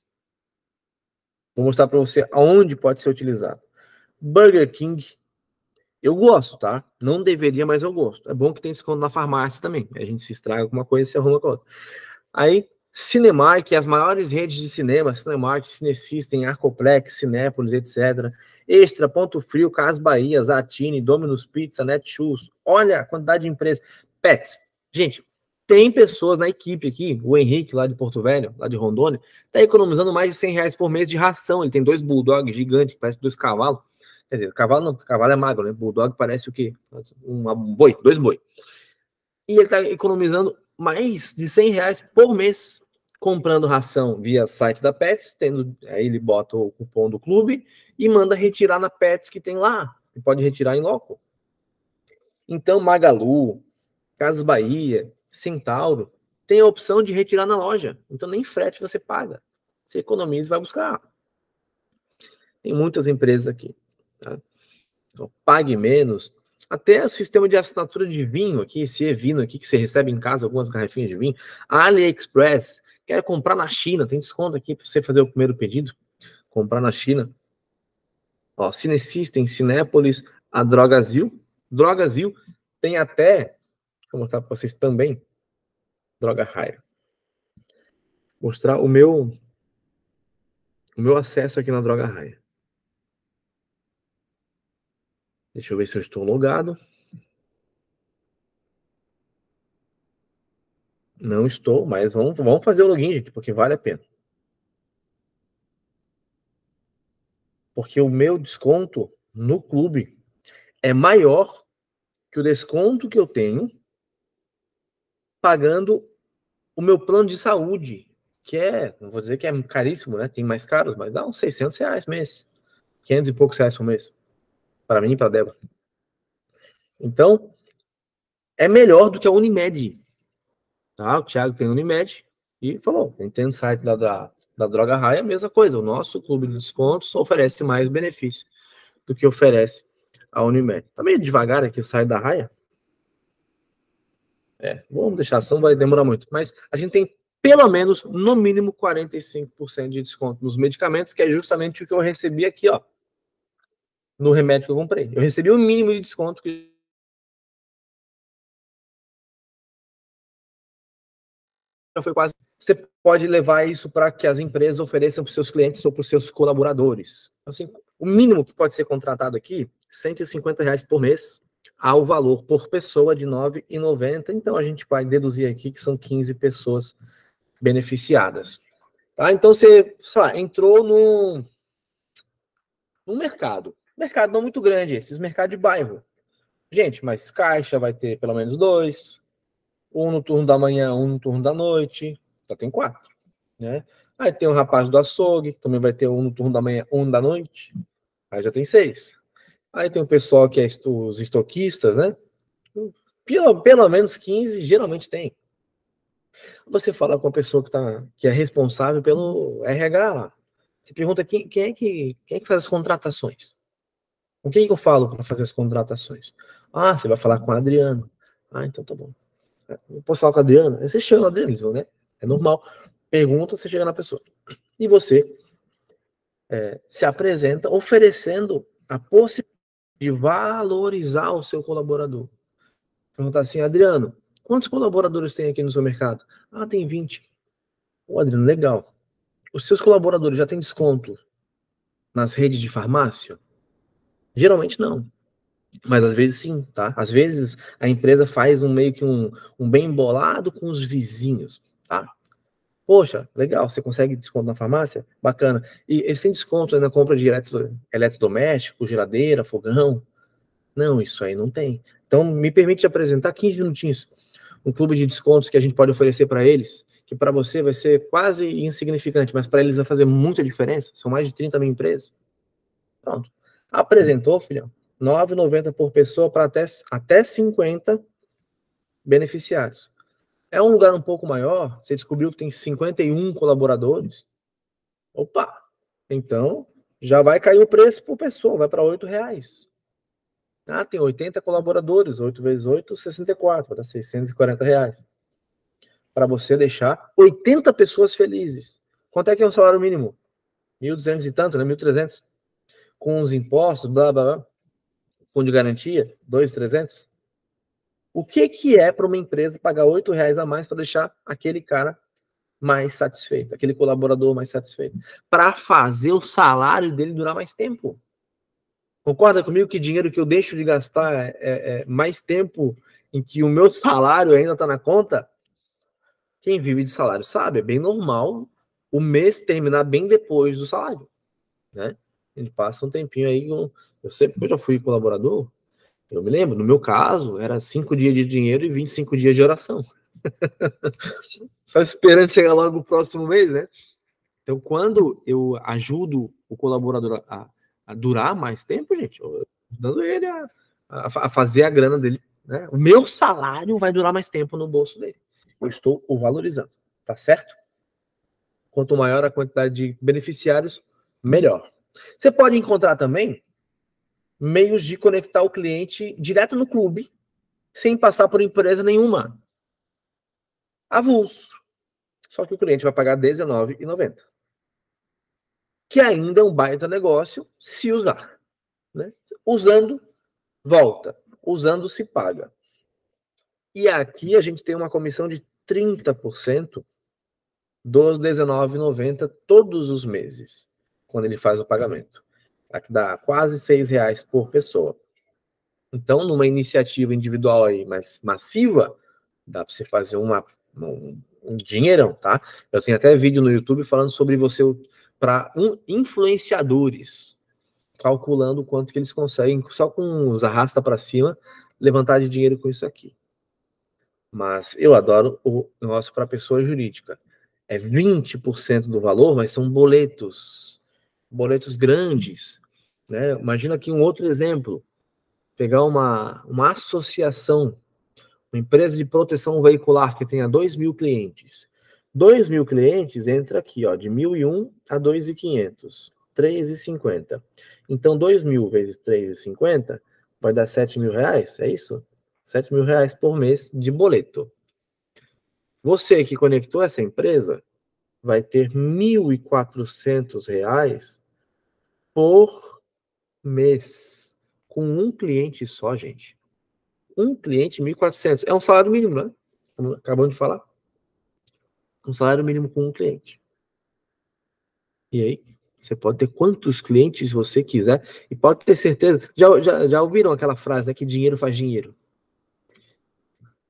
Vou mostrar para você aonde pode ser utilizado. Burger King eu gosto, tá? Não deveria, mas eu gosto. É bom que tem desconto na farmácia também. A gente se estraga com uma coisa e se arruma com outra. Aí, Cinemark, as maiores redes de cinema, Cinemark, Cinesystem, Arcoplex, Cinépolis, etc. Extra, Ponto Frio, Cas Bahia, Zatini, Dominus Pizza, Netshoes. Olha a quantidade de empresas. Pets. Gente, tem pessoas na equipe aqui, o Henrique lá de Porto Velho, lá de Rondônia, tá economizando mais de 100 reais por mês de ração. Ele tem dois bulldogs gigantes, que parece dois cavalos Quer dizer, cavalo não, cavalo é magro, né? Bulldog parece o quê? Um boi, dois boi. E ele está economizando mais de 100 reais por mês comprando ração via site da Pets, tendo, aí ele bota o cupom do clube e manda retirar na Pets que tem lá, e pode retirar em loco. Então, Magalu, Casas Bahia, Centauro, tem a opção de retirar na loja. Então, nem frete você paga. Você economiza e vai buscar. Tem muitas empresas aqui. Tá? Então, pague menos. Até o sistema de assinatura de vinho aqui, esse é vinho aqui, que você recebe em casa algumas garrafinhas de vinho. AliExpress, quer comprar na China, tem desconto aqui para você fazer o primeiro pedido. Comprar na China. Ó, Cine System, Cinépolis, a Drogazil. Drogazil tem até, vou mostrar para vocês também, Droga Raia. Mostrar o meu o meu acesso aqui na Droga Raia. Deixa eu ver se eu estou logado. Não estou, mas vamos, vamos fazer o login, gente, porque vale a pena. Porque o meu desconto no clube é maior que o desconto que eu tenho pagando o meu plano de saúde, que é, não vou dizer que é caríssimo, né? Tem mais caros, mas dá uns 600 reais mês. 500 e poucos reais por mês. Para mim, para Débora. Então, é melhor do que a Unimed. Tá? O Thiago tem Unimed e falou, tem no site da, da, da Droga Raia, a mesma coisa. O nosso clube de descontos oferece mais benefício do que oferece a Unimed. Tá meio devagar aqui o site da Raia. É, vamos deixar, assim, não vai demorar muito. Mas a gente tem pelo menos, no mínimo, 45% de desconto nos medicamentos, que é justamente o que eu recebi aqui, ó no remédio que eu comprei. Eu recebi o mínimo de desconto que foi quase. Você pode levar isso para que as empresas ofereçam para os seus clientes ou para os seus colaboradores. Então, assim, o mínimo que pode ser contratado aqui, 150 reais por mês, ao valor por pessoa de 9,90. Então a gente vai deduzir aqui que são 15 pessoas beneficiadas. Tá? Então você, sei lá, entrou num, num mercado. Mercado não muito grande, esses mercados de bairro. Gente, mas Caixa vai ter pelo menos dois. Um no turno da manhã, um no turno da noite. já tem quatro, né? Aí tem o um rapaz do açougue, que também vai ter um no turno da manhã, um da noite. Aí já tem seis. Aí tem o pessoal que é os estoquistas, né? Pelo, pelo menos 15 geralmente tem. Você fala com a pessoa que, tá, que é responsável pelo RH lá. Você pergunta quem, quem, é que, quem é que faz as contratações. Com quem eu falo para fazer as contratações? Ah, você vai falar com o Adriano. Ah, então tá bom. É, eu posso falar com o Adriano? Você chega na Adriana, né? É normal. Pergunta, você chega na pessoa. E você é, se apresenta oferecendo a possibilidade de valorizar o seu colaborador. Perguntar assim, Adriano, quantos colaboradores tem aqui no seu mercado? Ah, tem 20. Ô, Adriano, legal. Os seus colaboradores já têm desconto nas redes de farmácia? Geralmente não. Mas às vezes sim, tá? Às vezes a empresa faz um meio que um, um bem bolado com os vizinhos, tá? Poxa, legal, você consegue desconto na farmácia? Bacana. E eles têm desconto na compra de eletrodoméstico, geladeira, fogão? Não, isso aí não tem. Então, me permite apresentar 15 minutinhos um clube de descontos que a gente pode oferecer para eles, que para você vai ser quase insignificante, mas para eles vai fazer muita diferença. São mais de 30 mil empresas. Pronto. Apresentou, filhão, 9,90 por pessoa para até, até 50 beneficiários. É um lugar um pouco maior, você descobriu que tem 51 colaboradores. Opa! Então, já vai cair o preço por pessoa, vai para R$ 8,00. Ah, tem 80 colaboradores, 8 vezes 8, 64, vai dar 640 reais. Para você deixar 80 pessoas felizes. Quanto é que é o salário mínimo? 1.200 e tanto, né? 1.300 com os impostos, blá, blá, blá, fundo de garantia, 2, 300. O que, que é para uma empresa pagar R$ reais a mais para deixar aquele cara mais satisfeito, aquele colaborador mais satisfeito, para fazer o salário dele durar mais tempo? Concorda comigo que dinheiro que eu deixo de gastar é, é, é mais tempo em que o meu salário ainda está na conta? Quem vive de salário sabe, é bem normal o mês terminar bem depois do salário, né? gente passa um tempinho aí. Eu, eu sempre que eu já fui colaborador, eu me lembro, no meu caso, era cinco dias de dinheiro e 25 dias de oração. Só esperando chegar logo o próximo mês, né? Então, quando eu ajudo o colaborador a, a durar mais tempo, gente, eu dando ele a, a, fazer a grana dele, né? O meu salário vai durar mais tempo no bolso dele. Eu estou o valorizando, tá certo? Quanto maior a quantidade de beneficiários, melhor. Você pode encontrar também meios de conectar o cliente direto no clube, sem passar por empresa nenhuma. Avulso. Só que o cliente vai pagar R$19,90. Que ainda é um baita negócio se usar. Né? Usando, volta. Usando, se paga. E aqui a gente tem uma comissão de 30% dos R$19,90 todos os meses quando ele faz o pagamento. Aqui dá quase seis reais por pessoa. Então, numa iniciativa individual aí mais massiva, dá para você fazer uma, um, um, dinheirão, tá? Eu tenho até vídeo no YouTube falando sobre você para um, influenciadores, calculando quanto que eles conseguem só com os arrasta para cima levantar de dinheiro com isso aqui. Mas eu adoro o negócio para pessoa jurídica. É 20% do valor, mas são boletos boletos grandes. Né? Imagina aqui um outro exemplo: pegar uma, uma associação, uma empresa de proteção veicular que tenha 2 mil clientes. 2 mil clientes entra aqui, ó, de 1.001 a 2.500, 3,50. Então, 2 mil vezes 3,50 vai dar 7 mil reais, é isso? 7 mil reais por mês de boleto. Você que conectou essa empresa vai ter R$ 1.400 por mês com um cliente só, gente. Um cliente, 1.400. É um salário mínimo, né? Como acabamos de falar. Um salário mínimo com um cliente. E aí, você pode ter quantos clientes você quiser e pode ter certeza. Já, já, já ouviram aquela frase né, que dinheiro faz dinheiro?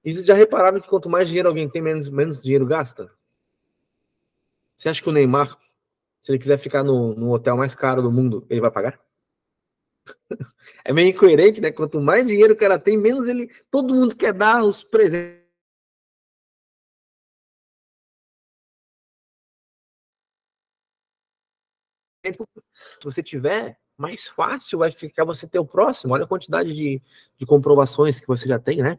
E já repararam que quanto mais dinheiro alguém tem, menos, menos dinheiro gasta? Você acha que o Neymar, se ele quiser ficar no, no hotel mais caro do mundo, ele vai pagar? é meio incoerente, né? Quanto mais dinheiro o cara tem, menos ele. Todo mundo quer dar os presentes. Se você tiver, mais fácil vai ficar você ter o próximo. Olha a quantidade de, de comprovações que você já tem, né?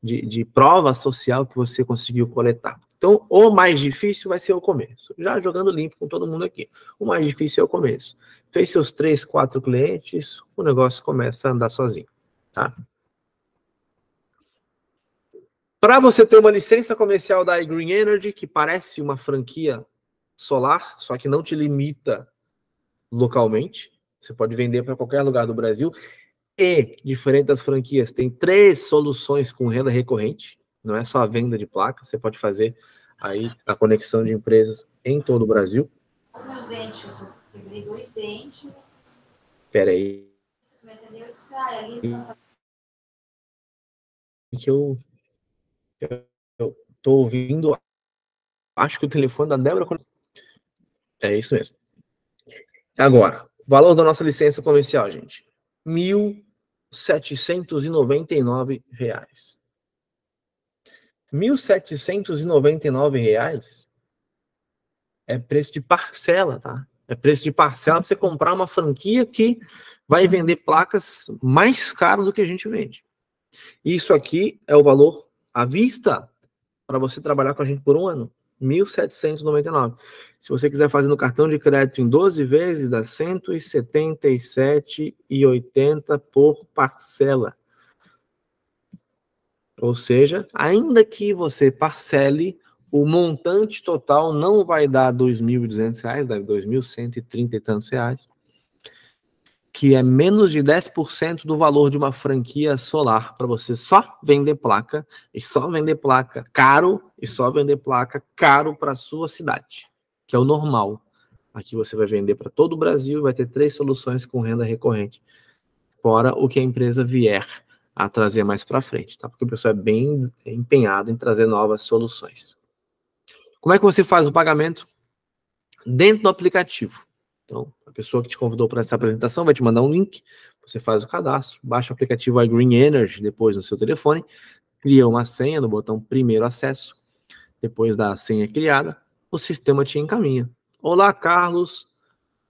De, de prova social que você conseguiu coletar. Então, o mais difícil vai ser o começo. Já jogando limpo com todo mundo aqui. O mais difícil é o começo. Fez seus três, quatro clientes, o negócio começa a andar sozinho, tá? Para você ter uma licença comercial da Green Energy, que parece uma franquia solar, só que não te limita localmente, você pode vender para qualquer lugar do Brasil. E, diferente das franquias, tem três soluções com renda recorrente não é só a venda de placa, você pode fazer aí a conexão de empresas em todo o Brasil. Meus dentes, eu dentes. Espera aí. Ah, é que eu, eu tô ouvindo, acho que o telefone da Débora. É isso mesmo. Agora, valor da nossa licença comercial, gente: R$ 1.799. 1.799 reais é preço de parcela, tá? É preço de parcela para você comprar uma franquia que vai vender placas mais caro do que a gente vende. Isso aqui é o valor à vista para você trabalhar com a gente por um ano. 1.799. Se você quiser fazer no cartão de crédito em 12 vezes, dá 177,80 por parcela. Ou seja, ainda que você parcele, o montante total não vai dar R$ 2.200, deve R$ 2.130 e tantos reais, que é menos de 10% do valor de uma franquia solar para você só vender placa e só vender placa caro e só vender placa caro para sua cidade, que é o normal. Aqui você vai vender para todo o Brasil, vai ter três soluções com renda recorrente, fora o que a empresa vier a trazer mais para frente, tá? Porque o pessoal é bem empenhado em trazer novas soluções. Como é que você faz o pagamento? Dentro do aplicativo. Então, a pessoa que te convidou para essa apresentação vai te mandar um link, você faz o cadastro, baixa o aplicativo iGreen Energy depois no seu telefone, cria uma senha no botão primeiro acesso, depois da senha criada, o sistema te encaminha. Olá, Carlos,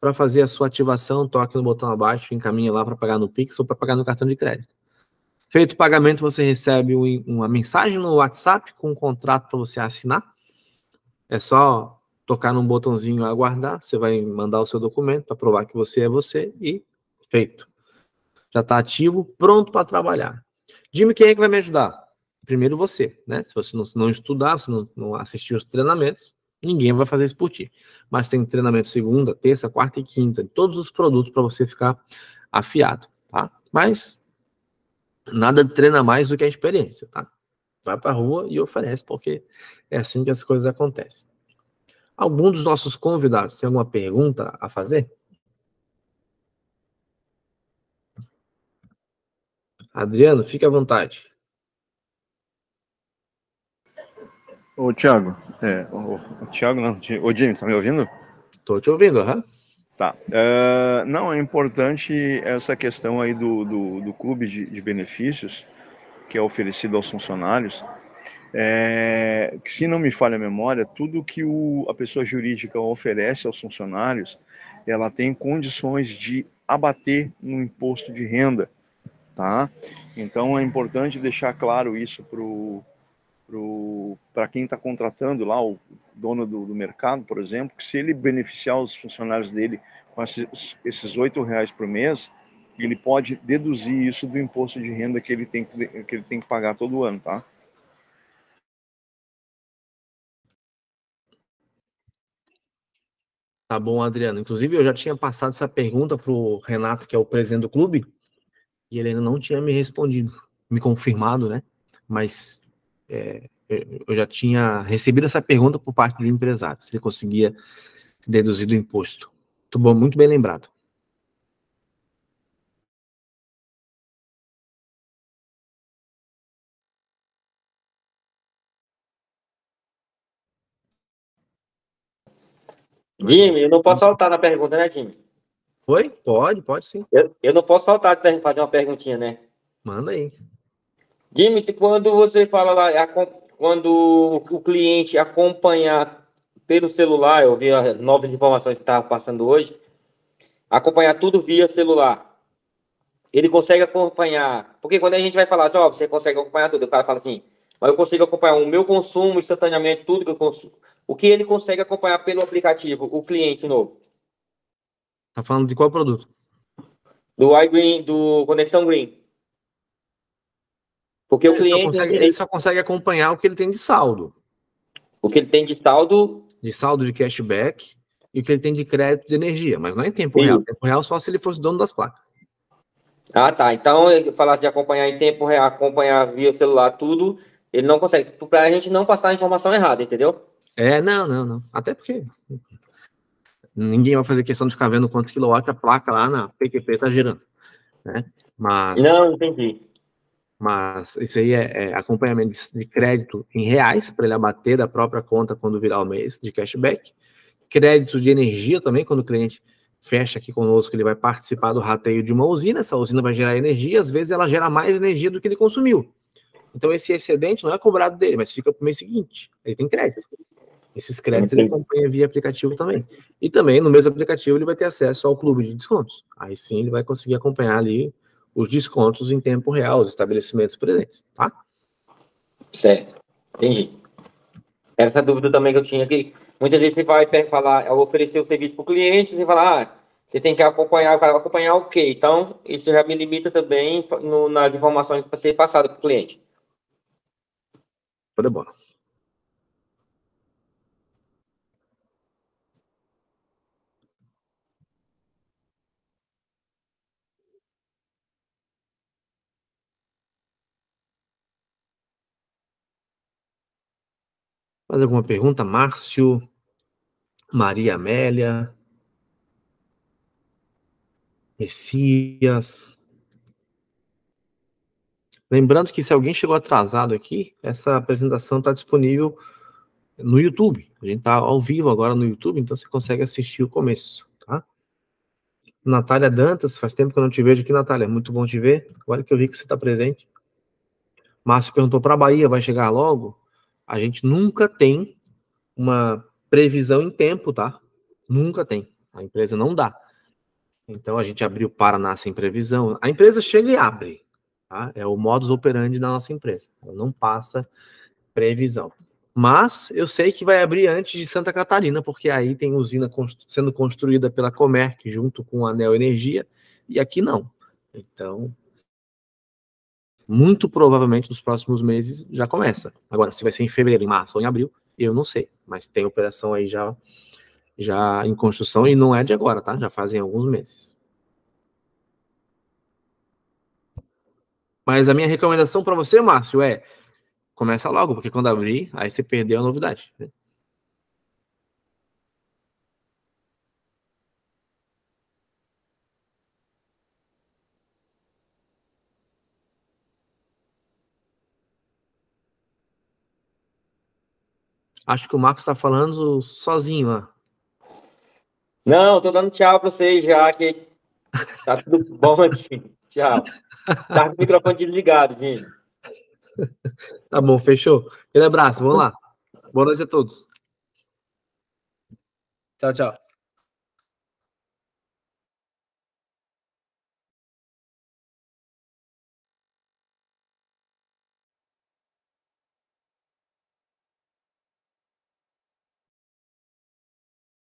para fazer a sua ativação, toque no botão abaixo, encaminha lá para pagar no Pix ou para pagar no cartão de crédito. Feito o pagamento, você recebe uma mensagem no WhatsApp com um contrato para você assinar. É só tocar num botãozinho aguardar, você vai mandar o seu documento para provar que você é você e feito. Já está ativo, pronto para trabalhar. Dime quem é que vai me ajudar? Primeiro você, né? Se você não, não estudar, se não, não assistir os treinamentos, ninguém vai fazer isso por ti. Mas tem treinamento segunda, terça, quarta e quinta, todos os produtos para você ficar afiado, tá? Mas Nada treina mais do que a experiência, tá? Vai para a rua e oferece, porque é assim que as coisas acontecem. Algum dos nossos convidados tem alguma pergunta a fazer? Adriano, fique à vontade. Ô, Thiago, é, o, o Thiago não, o Jimmy, tá me ouvindo? Tô te ouvindo, aham. Uhum. Tá. Uh, não, é importante essa questão aí do, do, do clube de, de, benefícios que é oferecido aos funcionários. É, que, se não me falha a memória, tudo que o, a pessoa jurídica oferece aos funcionários, ela tem condições de abater no imposto de renda, tá? Então é importante deixar claro isso para o para quem está contratando lá, o dono do, do, mercado, por exemplo, que se ele beneficiar os funcionários dele com esses, oito reais por mês, ele pode deduzir isso do imposto de renda que ele tem que, que, ele tem que pagar todo ano, tá? Tá bom, Adriano. Inclusive, eu já tinha passado essa pergunta para o Renato, que é o presidente do clube, e ele ainda não tinha me respondido, me confirmado, né? Mas é, eu já tinha recebido essa pergunta por parte do empresário, se ele conseguia deduzir do imposto. Muito bom, muito bem lembrado. Jimmy, eu não posso faltar na pergunta, né, Jimmy? Oi? Pode, pode sim. Eu, eu não posso faltar de fazer uma perguntinha, né? Manda aí. Jimmy, quando você fala lá, quando o cliente acompanhar pelo celular, eu vi as novas informações que estava passando hoje, acompanhar tudo via celular. Ele consegue acompanhar, porque quando a gente vai falar, ó, oh, você consegue acompanhar tudo, o cara fala assim, mas eu consigo acompanhar o meu consumo instantaneamente, tudo que eu consumo. O que ele consegue acompanhar pelo aplicativo, o cliente novo? Tá falando de qual produto? Do iGreen, do Conexão Green. Porque ele o cliente. Só consegue, ele só consegue acompanhar o que ele tem de saldo. O que ele tem de saldo. De saldo de cashback e o que ele tem de crédito de energia, mas não é em tempo Sim. real. Tempo real só se ele fosse dono das placas. Ah, tá. Então, falasse de acompanhar em tempo real, acompanhar via celular, tudo, ele não consegue. Para tipo, a gente não passar a informação errada, entendeu? É, não, não, não. Até porque ninguém vai fazer questão de ficar vendo quanto quilowatt a placa lá na PQP está gerando, né? Mas... Não, entendi mas isso aí é, é acompanhamento de, de crédito em reais para ele abater da própria conta quando virar o mês de cashback, crédito de energia também quando o cliente fecha aqui conosco, ele vai participar do rateio de uma usina, essa usina vai gerar energia, às vezes ela gera mais energia do que ele consumiu. Então esse excedente não é cobrado dele, mas fica para o mês seguinte, ele tem crédito. Esses créditos ele acompanha via aplicativo também. E também, no mesmo aplicativo, ele vai ter acesso ao clube de descontos. Aí sim ele vai conseguir acompanhar ali os descontos em tempo real, os estabelecimentos presentes, tá? Certo, entendi. Essa dúvida também que eu tinha aqui. Muitas vezes você vai falar, ah, oferecer o serviço para o cliente, você fala, ah, você tem que acompanhar, o cara vai acompanhar o quê? Então, isso já me limita também no, nas informações que vai ser passada para o cliente. Tudo bom. Mais alguma pergunta, Márcio? Maria Amélia? Messias? Lembrando que se alguém chegou atrasado aqui, essa apresentação está disponível no YouTube. A gente está ao vivo agora no YouTube, então você consegue assistir o começo, tá? Natália Dantas, faz tempo que eu não te vejo aqui, Natália. Muito bom te ver. Agora que eu vi que você está presente. Márcio perguntou para a Bahia, vai chegar logo? A gente nunca tem uma previsão em tempo, tá? Nunca tem. A empresa não dá. Então a gente abriu o Paraná sem previsão. A empresa chega e abre. Tá? É o modus operandi da nossa empresa. Ela não passa previsão. Mas eu sei que vai abrir antes de Santa Catarina, porque aí tem usina constru sendo construída pela Comerc junto com a Neo Energia, e aqui não. Então, muito provavelmente nos próximos meses já começa. Agora, se vai ser em fevereiro, em março ou em abril, eu não sei. Mas tem operação aí já, já em construção e não é de agora, tá? Já fazem alguns meses. Mas a minha recomendação para você, Márcio, é começa logo, porque quando abrir, aí você perdeu a novidade. Né? Acho que o Marcos está falando sozinho lá. Não, tô dando tchau para vocês já, que tá tudo bom aqui. Tchau. Tá com o microfone desligado, gente. Tá bom, fechou. Aquele abraço, vamos lá. Boa noite a todos. Tchau, tchau.